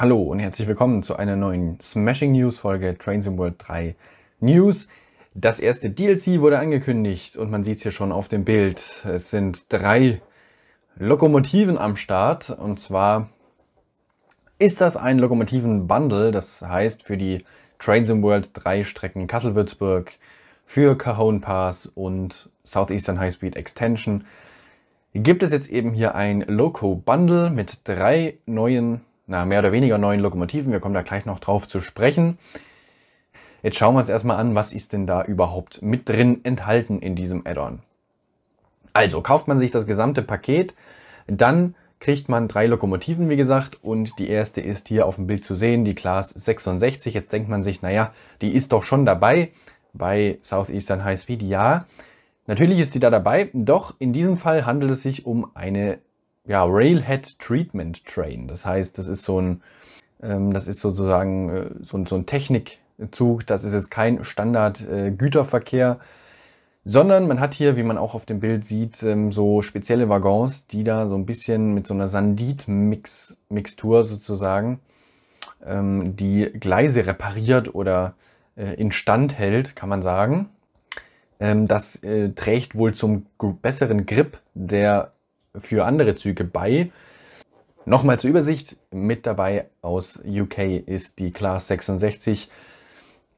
Hallo und herzlich willkommen zu einer neuen Smashing News Folge Trains in World 3 News. Das erste DLC wurde angekündigt und man sieht es hier schon auf dem Bild. Es sind drei Lokomotiven am Start und zwar ist das ein Lokomotiven-Bundle, das heißt für die Trains in World 3 Strecken Kassel-Würzburg, für Cajon Pass und Southeastern High Speed Extension gibt es jetzt eben hier ein Loco-Bundle mit drei neuen einer mehr oder weniger neuen Lokomotiven. Wir kommen da gleich noch drauf zu sprechen. Jetzt schauen wir uns erstmal an, was ist denn da überhaupt mit drin enthalten in diesem Add-on. Also kauft man sich das gesamte Paket, dann kriegt man drei Lokomotiven, wie gesagt, und die erste ist hier auf dem Bild zu sehen, die Class 66. Jetzt denkt man sich, naja, die ist doch schon dabei bei Southeastern High Speed, ja. Natürlich ist die da dabei, doch in diesem Fall handelt es sich um eine ja, Railhead Treatment Train. Das heißt, das ist so ein, ähm, das ist sozusagen äh, so, ein, so ein Technikzug. Das ist jetzt kein Standard-Güterverkehr, äh, sondern man hat hier, wie man auch auf dem Bild sieht, ähm, so spezielle Waggons, die da so ein bisschen mit so einer Sandit-Mixtur sozusagen ähm, die Gleise repariert oder äh, instand hält, kann man sagen. Ähm, das äh, trägt wohl zum besseren Grip der für andere Züge bei. Nochmal zur Übersicht, mit dabei aus UK ist die Class 66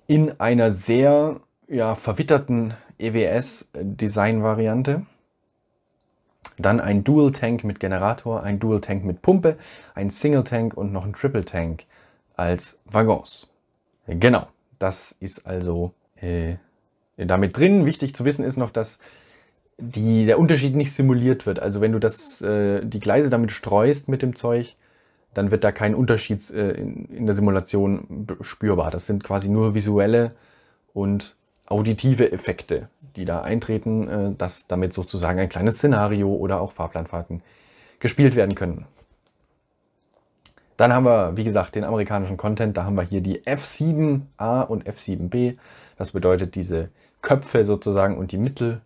in einer sehr ja, verwitterten EWS-Design-Variante. Dann ein Dual-Tank mit Generator, ein Dual-Tank mit Pumpe, ein Single-Tank und noch ein Triple-Tank als Waggons. Genau, das ist also äh, damit drin. Wichtig zu wissen ist noch, dass die, der Unterschied nicht simuliert wird. Also wenn du das, äh, die Gleise damit streust mit dem Zeug, dann wird da kein Unterschied äh, in, in, der Simulation spürbar. Das sind quasi nur visuelle und auditive Effekte, die da eintreten, äh, dass damit sozusagen ein kleines Szenario oder auch Fahrplanfahrten gespielt werden können. Dann haben wir, wie gesagt, den amerikanischen Content. Da haben wir hier die F7A und F7B. Das bedeutet diese Köpfe sozusagen und die Mittel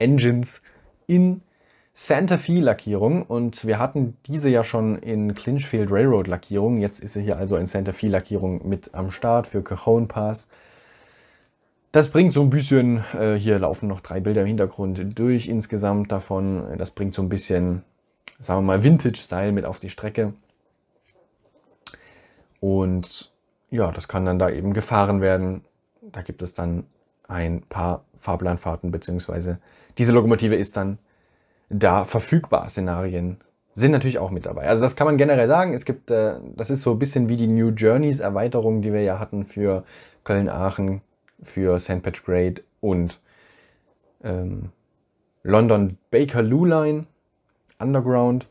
Engines in Santa Fe Lackierung und wir hatten diese ja schon in Clinchfield Railroad Lackierung. Jetzt ist sie hier also in Santa Fe Lackierung mit am Start für Cajon Pass. Das bringt so ein bisschen, äh, hier laufen noch drei Bilder im Hintergrund durch insgesamt davon. Das bringt so ein bisschen, sagen wir mal, Vintage-Style mit auf die Strecke. Und ja, das kann dann da eben gefahren werden. Da gibt es dann ein paar Fahrplanfahrten, beziehungsweise diese Lokomotive ist dann da verfügbar. Szenarien sind natürlich auch mit dabei. Also das kann man generell sagen. Es gibt, äh, das ist so ein bisschen wie die New Journeys Erweiterung, die wir ja hatten für Köln-Aachen, für Sandpatch Grade und ähm, London Bakerloo Line Underground.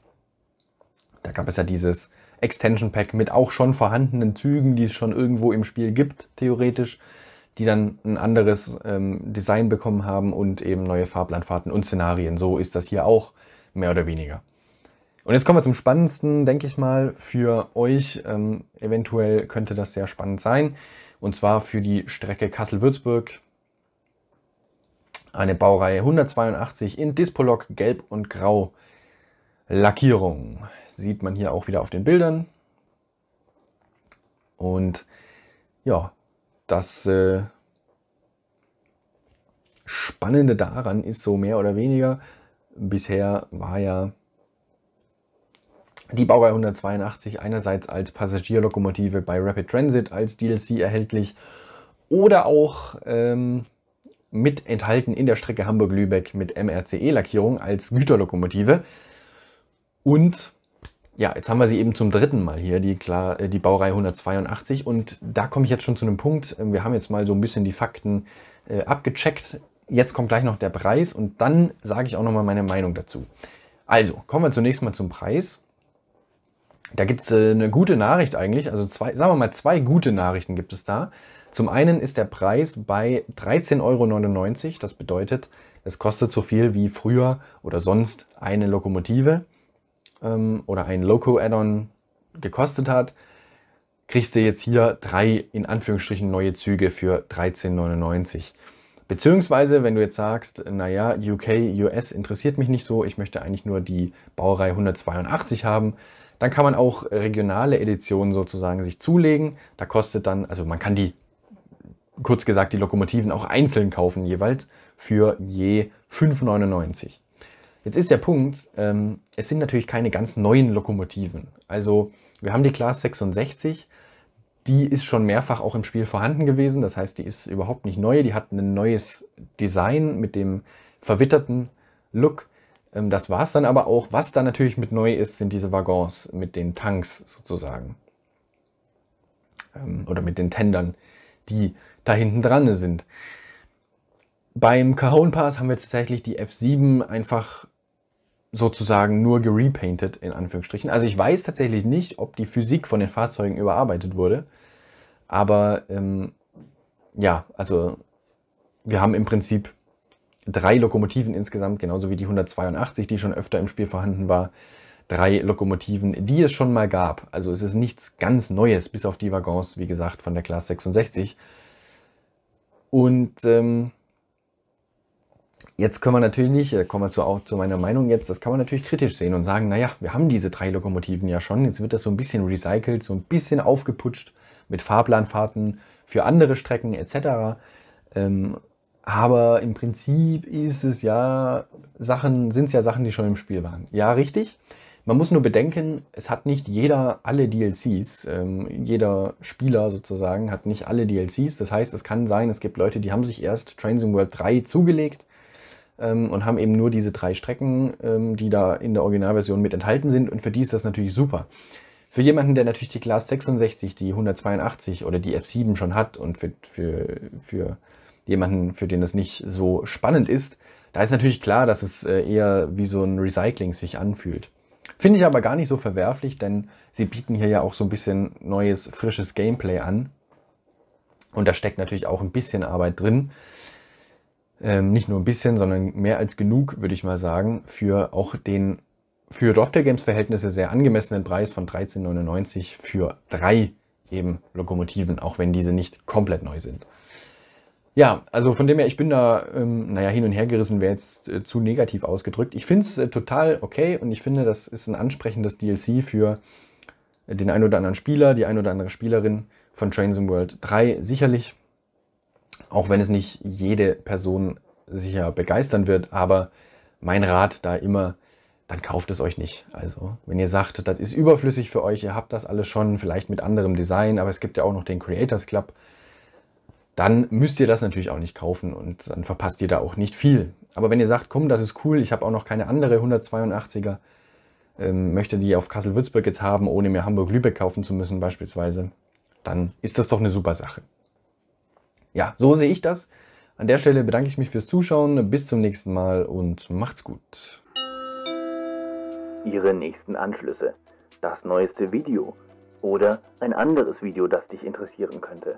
Da gab es ja dieses Extension Pack mit auch schon vorhandenen Zügen, die es schon irgendwo im Spiel gibt, theoretisch die dann ein anderes ähm, Design bekommen haben und eben neue Fahrplanfahrten und Szenarien. So ist das hier auch mehr oder weniger. Und jetzt kommen wir zum Spannendsten, denke ich mal, für euch. Ähm, eventuell könnte das sehr spannend sein. Und zwar für die Strecke Kassel-Würzburg. Eine Baureihe 182 in Dispolog Gelb und Grau. Lackierung sieht man hier auch wieder auf den Bildern. Und ja, das äh, Spannende daran ist so mehr oder weniger, bisher war ja die Baureihe 182 einerseits als Passagierlokomotive bei Rapid Transit als DLC erhältlich oder auch ähm, mit enthalten in der Strecke Hamburg-Lübeck mit MRCE-Lackierung als Güterlokomotive. Und ja, jetzt haben wir sie eben zum dritten Mal hier, die, klar, äh, die Baureihe 182. Und da komme ich jetzt schon zu einem Punkt. Ähm, wir haben jetzt mal so ein bisschen die Fakten äh, abgecheckt. Jetzt kommt gleich noch der Preis und dann sage ich auch nochmal meine Meinung dazu. Also, kommen wir zunächst mal zum Preis. Da gibt es äh, eine gute Nachricht eigentlich. Also, zwei, sagen wir mal, zwei gute Nachrichten gibt es da. Zum einen ist der Preis bei 13,99 Euro. Das bedeutet, es kostet so viel wie früher oder sonst eine Lokomotive ähm, oder ein Loco-Add-on gekostet hat, kriegst du jetzt hier drei in Anführungsstrichen neue Züge für 13,99. Beziehungsweise, wenn du jetzt sagst, naja, UK, US interessiert mich nicht so, ich möchte eigentlich nur die Baureihe 182 haben, dann kann man auch regionale Editionen sozusagen sich zulegen. Da kostet dann, also man kann die, kurz gesagt, die Lokomotiven auch einzeln kaufen jeweils für je 5,99. Jetzt ist der Punkt, ähm, es sind natürlich keine ganz neuen Lokomotiven. Also wir haben die Class 66, die ist schon mehrfach auch im Spiel vorhanden gewesen. Das heißt, die ist überhaupt nicht neu. Die hat ein neues Design mit dem verwitterten Look. Ähm, das war es dann aber auch. Was da natürlich mit neu ist, sind diese Waggons mit den Tanks sozusagen. Ähm, oder mit den Tendern, die da hinten dran sind. Beim Cajon Pass haben wir tatsächlich die F7 einfach sozusagen nur gerepainted, in Anführungsstrichen. Also ich weiß tatsächlich nicht, ob die Physik von den Fahrzeugen überarbeitet wurde. Aber ähm, ja, also wir haben im Prinzip drei Lokomotiven insgesamt, genauso wie die 182, die schon öfter im Spiel vorhanden war. Drei Lokomotiven, die es schon mal gab. Also es ist nichts ganz Neues, bis auf die Waggons, wie gesagt, von der Class 66. Und ähm, Jetzt können wir natürlich nicht, äh, kommen wir zu, auch zu meiner Meinung jetzt, das kann man natürlich kritisch sehen und sagen, naja, wir haben diese drei Lokomotiven ja schon, jetzt wird das so ein bisschen recycelt, so ein bisschen aufgeputscht mit Fahrplanfahrten für andere Strecken etc. Ähm, aber im Prinzip ist es ja Sachen, sind es ja Sachen, die schon im Spiel waren. Ja, richtig. Man muss nur bedenken, es hat nicht jeder alle DLCs. Ähm, jeder Spieler sozusagen hat nicht alle DLCs. Das heißt, es kann sein, es gibt Leute, die haben sich erst Trains in World 3 zugelegt ähm, und haben eben nur diese drei Strecken, ähm, die da in der Originalversion mit enthalten sind. Und für die ist das natürlich super. Für jemanden, der natürlich die Class 66, die 182 oder die F7 schon hat und für, für, für jemanden, für den das nicht so spannend ist, da ist natürlich klar, dass es äh, eher wie so ein Recycling sich anfühlt. Finde ich aber gar nicht so verwerflich, denn sie bieten hier ja auch so ein bisschen neues, frisches Gameplay an. Und da steckt natürlich auch ein bisschen Arbeit drin. Ähm, nicht nur ein bisschen, sondern mehr als genug, würde ich mal sagen, für auch den für Drofter Games Verhältnisse sehr angemessenen Preis von 13,99 für drei eben Lokomotiven, auch wenn diese nicht komplett neu sind. Ja, also von dem her, ich bin da, ähm, naja, hin und her gerissen, wäre jetzt äh, zu negativ ausgedrückt. Ich finde es äh, total okay und ich finde, das ist ein ansprechendes DLC für äh, den ein oder anderen Spieler, die ein oder andere Spielerin von Trains in World 3. Sicherlich auch wenn es nicht jede Person sicher begeistern wird, aber mein Rat da immer, dann kauft es euch nicht. Also, wenn ihr sagt, das ist überflüssig für euch, ihr habt das alles schon, vielleicht mit anderem Design, aber es gibt ja auch noch den Creators Club, dann müsst ihr das natürlich auch nicht kaufen und dann verpasst ihr da auch nicht viel. Aber wenn ihr sagt, komm, das ist cool, ich habe auch noch keine andere 182er, ähm, möchte die auf Kassel-Würzburg jetzt haben, ohne mir Hamburg-Lübeck kaufen zu müssen beispielsweise, dann ist das doch eine super Sache ja, so sehe ich das. An der Stelle bedanke ich mich fürs Zuschauen. Bis zum nächsten Mal und macht's gut. Ihre nächsten Anschlüsse, das neueste Video oder ein anderes Video, das dich interessieren könnte,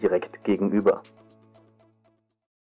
direkt gegenüber.